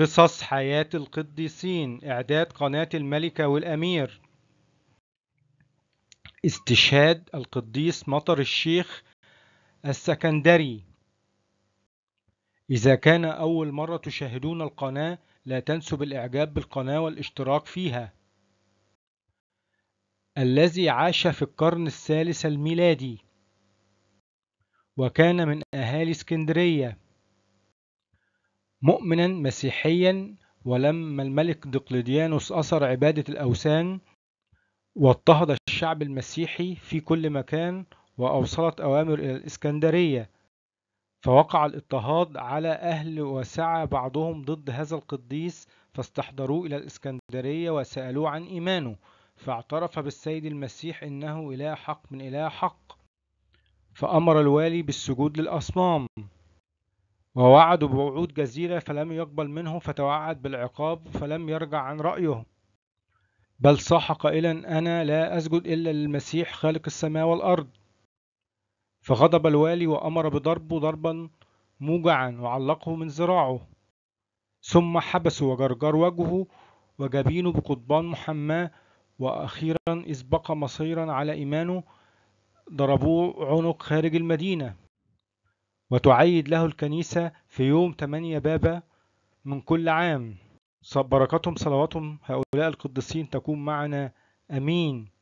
قصص حياة القديسين إعداد قناة الملكة والأمير استشهاد القديس مطر الشيخ السكندري إذا كان أول مرة تشاهدون القناة لا تنسوا بالإعجاب بالقناة والاشتراك فيها الذي عاش في القرن الثالث الميلادي وكان من أهالي اسكندرية مؤمنا مسيحيا ولما الملك دقلديانوس أثر عبادة الأوثان واضطهد الشعب المسيحي في كل مكان وأوصلت أوامر إلى الإسكندرية فوقع الاضطهاد على أهل وسعى بعضهم ضد هذا القديس فاستحضروه إلى الإسكندرية وسألوه عن إيمانه فاعترف بالسيد المسيح إنه إله حق من إله حق فأمر الوالي بالسجود للأصنام ووعدوا بوعود جزيرة فلم يقبل منه فتوعد بالعقاب فلم يرجع عن رأيه بل صاح قائلا أنا لا أسجد إلا للمسيح خالق السماء والأرض فغضب الوالي وأمر بضربه ضربا موجعا وعلقه من ذراعه ثم حبسوا وجرجر وجهه وجبينه بقضبان محماه وأخيرا إذ بقى مصيرا على إيمانه ضربوه عنق خارج المدينة وتعيد له الكنيسة في يوم 8 بابا من كل عام بركتهم صلواتهم هؤلاء القديسين تكون معنا أمين